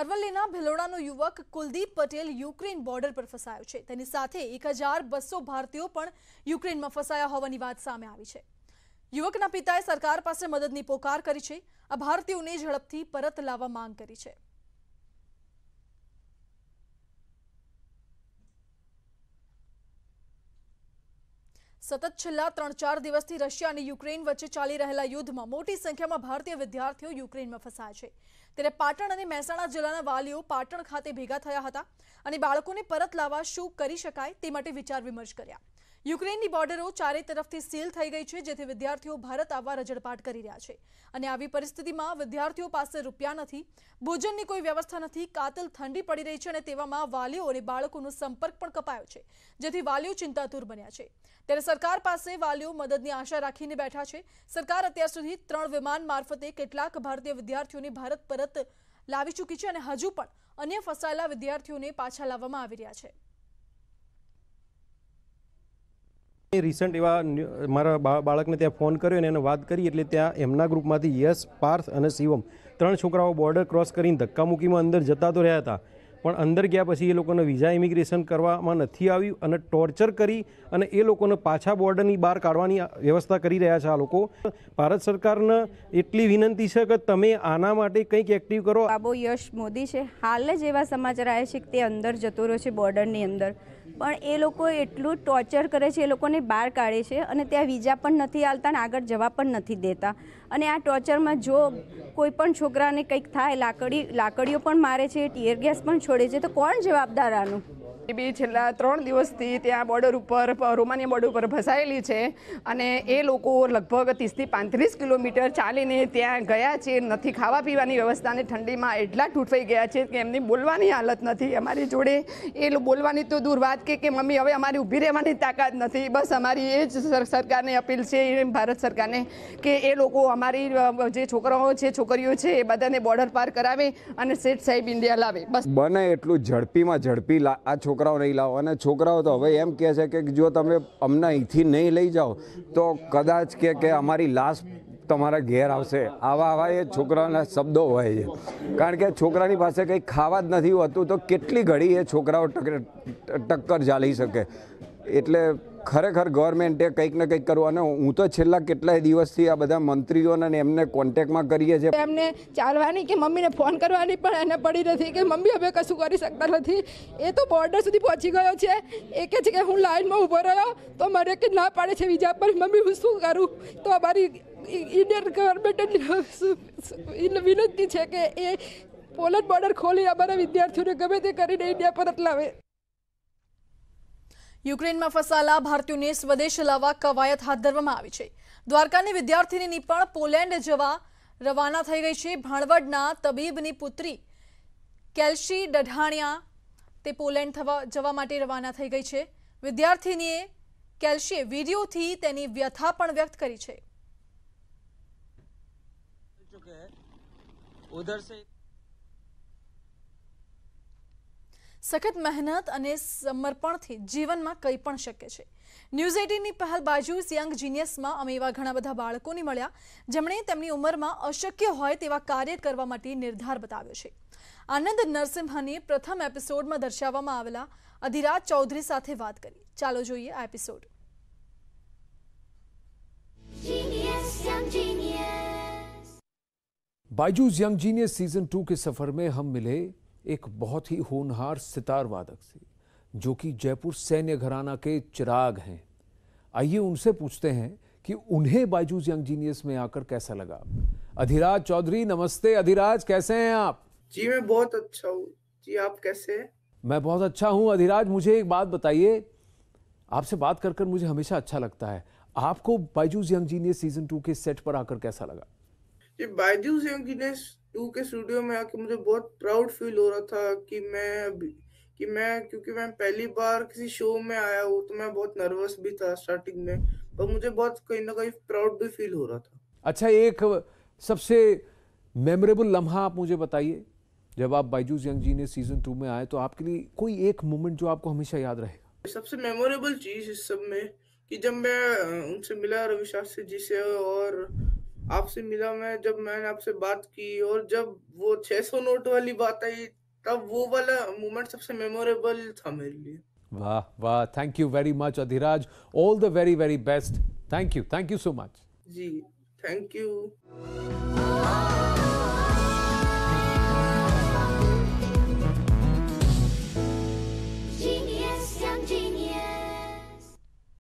અરવલ્લીના ભિલોડાનો યુવક Kuldeep Patel Ukraine border પર ફસાયો છે તેની સાથે એક ભારતીયો પણ યુક્રેનમાં ફસાયા હોવાની વાત સામે આવી છે યુવકના પિતાએ સરકાર પાસે મદદની પોકાર કરી છે આ ભારતીયોને ઝડપથી પરત લાવવા માંગ કરી છે સતત છેલ્લા ત્રણ ચાર દિવસથી રશિયા અને યુક્રેન વચ્ચે ચાલી રહેલા યુદ્ધમાં મોટી સંખ્યામાં ભારતીય વિદ્યાર્થીઓ યુક્રેનમાં ફસાયા છે ત્યારે પાટણ અને મહેસાણા જિલ્લાના વાલીઓ પાટણ ખાતે ભેગા થયા હતા અને બાળકોને પરત લાવવા શું કરી શકાય તે માટે વિચાર વિમર્શ કર્યા યુક્રેનની બોર્ડરો ચારે તરફથી સીલ થઈ ગઈ છે જેથી વિદ્યાર્થીઓ ભારત આવવા રજડપાટ કરી રહ્યા છે અને આવી પરિસ્થિતિમાં વિદ્યાર્થીઓ પાસે રૂપિયા નથી ભોજનની કોઈ વ્યવસ્થા નથી કાતલ ઠંડી પડી રહી છે અને તેવામાં વાલીઓ અને બાળકોનો સંપર્ક પણ કપાયો છે જેથી વાલીઓ ચિંતાતુર બન્યા છે ત્યારે સરકાર પાસે વાલીઓ મદદની આશા રાખીને બેઠા છે સરકાર અત્યાર સુધી ત્રણ વિમાન મારફતે કેટલાક ભારતીય વિદ્યાર્થીઓને ભારત પરત લાવી ચૂકી છે અને હજુ પણ અન્ય ફસાયેલા વિદ્યાર્થીઓને પાછા લાવવામાં આવી રહ્યા છે રિસન્ટ એવા મારા બાળકને ત્યાં ફોન કર્યો અને એને વાત કરી એટલે ત્યાં એમના ગ્રુપમાંથી યશ પાર્થ અને શિવમ ત્રણ છોકરાઓ બોર્ડર ક્રોસ કરીને ધક્કામુક્કીમાં અંદર જતા તો રહ્યા હતા પણ અંદર ગયા પછી એ લોકોને વિઝા ઇમિગ્રેશન કરવામાં નથી આવ્યું અને ટોર્ચર કરી અને એ લોકોને પાછા બોર્ડરની બહાર કાઢવાની વ્યવસ્થા કરી રહ્યા છે આ લોકો ભારત સરકારને એટલી વિનંતી છે કે તમે આના માટે કંઈક એક્ટિવ કરો આ બાબો યશ મોદી છે હાલ જ એવા સમાચાર આવ્યા છે કે તે અંદર જતો રહ્યો છે બોર્ડરની અંદર પણ એ લોકો એટલું ટોર્ચર કરે છે એ લોકોને બહાર કાઢે છે અને ત્યાં વિઝા પણ નથી આવતા અને આગળ જવા પણ નથી દેતા અને આ ટોર્ચરમાં જો કોઈ પણ છોકરાને કંઈક થાય લાકડી લાકડીઓ પણ મારે છે ટીયર ગેસ પણ છોડે છે તો કોણ જવાબદાર આનું બી છેલ્લા ત્રણ દિવસથી ત્યાં બોર્ડર ઉપર રોમાનિયા બોર્ડર ઉપર ફસાયેલી છે અને એ લોકો લગભગ ત્રીસથી પાંત્રીસ કિલોમીટર ચાલીને ત્યાં ગયા છે નથી ખાવા પીવાની વ્યવસ્થાને ઠંડીમાં એટલા તૂટવાઈ ગયા છે કે એમની બોલવાની હાલત નથી અમારી જોડે એ બોલવાની તો દૂર વાત કે મમ્મી હવે અમારી ઊભી રહેવાની તાકાત નથી બસ અમારી એ જ સરકારને અપીલ છે ભારત સરકારને કે એ લોકો અમારી જે છોકરાઓ છે છોકરીઓ છે એ બધાને બોર્ડર પાર કરાવે અને સેટ સાહેબ ઇન્ડિયા લાવે બસ બને એટલું ઝડપીમાં ઝડપી આ છોકરા છોકરાઓ નહીં લાવો અને છોકરાઓ તો હવે એમ કહે છે કે જો તમે અમને અહીંથી નહીં લઈ જાઓ તો કદાચ કે કે અમારી લાશ તમારા ઘેર આવશે આવા આવા એ છોકરાઓના શબ્દો હોય છે કારણ કે છોકરાની પાસે કંઈ ખાવા જ નથી હોતું તો કેટલી ઘડી એ છોકરાઓ ટક્કર ચાલી શકે એટલે ખરેખર ગવર્મેન્ટે કંઈક ને કંઈક કરવું અને હું તો છેલ્લા કેટલાય દિવસથી આ બધા મંત્રીઓને એમને કોન્ટેક્ટમાં કરીએ છીએ એમને ચાલવાની કે મમ્મીને ફોન કરવાની પણ એને પડી નથી કે મમ્મી હવે કશું કરી શકતા નથી એ તો બોર્ડર સુધી પહોંચી ગયો છે એ કહે છે કે હું લાઇનમાં ઊભો રહ્યો તો મારે કે ના પાડે છે બીજા પર મમ્મી હું શું કરું તો અમારી ઇન્ડિયન ગવર્મેન્ટની વિનંતી છે કે એ પોલન્ડ બોર્ડર ખોલી અમારા વિદ્યાર્થીઓને ગમે તે કરીને ઇન્ડિયા પરત લાવે યુક્રેનમાં ફસાયેલા ભારતીયોને સ્વદેશ લાવવા કવાયત હાથ ધરવામાં આવી છે દ્વારકાની વિદ્યાર્થીની પણ પોલેન્ડ જવા રવાના થઈ ગઈ છે ભાણવડના તબીબની પુત્રી કેલ્શી ડઢાણિયા તે પોલેન્ડ થવા જવા માટે રવાના થઈ ગઈ છે વિદ્યાર્થીનીએ કેલ્શીએ વિડીયોથી તેની વ્યથા પણ વ્યક્ત કરી છે ઉધર સે સખત મહેનત અને સમર્પણથી જીવનમાં કંઈ પણ શક્ય છે ન્યૂઝ એટીનની પહેલ બાજુ યંગ જીનિયસમાં અમે એવા ઘણા બધા બાળકોને મળ્યા જેમણે તેમની ઉંમરમાં અશક્ય હોય તેવા કાર્ય કરવા માટે નિર્ધાર બતાવ્યો છે આનંદ નરસિંહાની પ્રથમ એપિસોડમાં દર્શાવવામાં આવેલા અધિરાજ ચૌધરી સાથે વાત કરી ચાલો જોઈએ આ episode Byju's young genius season two के सफर में हम मिले एक बहुत ही होनहार सितार वादक से जो कि जयपुर सैन्य घराना के चिराग हैं आइए उनसे पूछते हैं कि उन्हें बायजूस यंग जीनियस में आकर कैसा लगा अधिराज चौधरी नमस्ते अधिराज कैसे हैं आप जी मैं बहुत अच्छा हूँ जी आप कैसे हैं मैं बहुत अच्छा हूँ अधिराज मुझे एक बात बताइए आपसे बात कर कर मुझे हमेशा अच्छा लगता है आपको Byju's young genius season two के सेट पर आकर कैसा लगा जी बायजूस यंग जीनियस टू के स्टूडियो में आके मुझे बहुत प्राउड फील हो रहा था कि मैं कि मैं क्योंकि मैं पहली बार किसी शो में आया हूँ तो मैं बहुत नर्वस भी था स्टार्टिंग में पर मुझे बहुत कहीं ना कहीं प्राउड भी फील हो रहा था अच्छा एक सबसे मेमोरेबल लम्हा आप मुझे बताइए जब आप बाइजूस यंग जी ने सीजन टू में आए तो आपके लिए कोई एक मोमेंट जो आपको हमेशा याद रहेगा सबसे मेमोरेबल चीज इस सब में कि जब मैं उनसे मिला रवि शास्त्री जी से और आपसे मिला मैं जब मैंने आपसे बात की और जब वो छह सौ नोट वाली बात आई तब वो वाला मोमेंट सबसे मेमोरेबल था मेरे लिए वाह वाह thank you very much Adhiraj all the very very best thank you thank you so much जी थैंक यू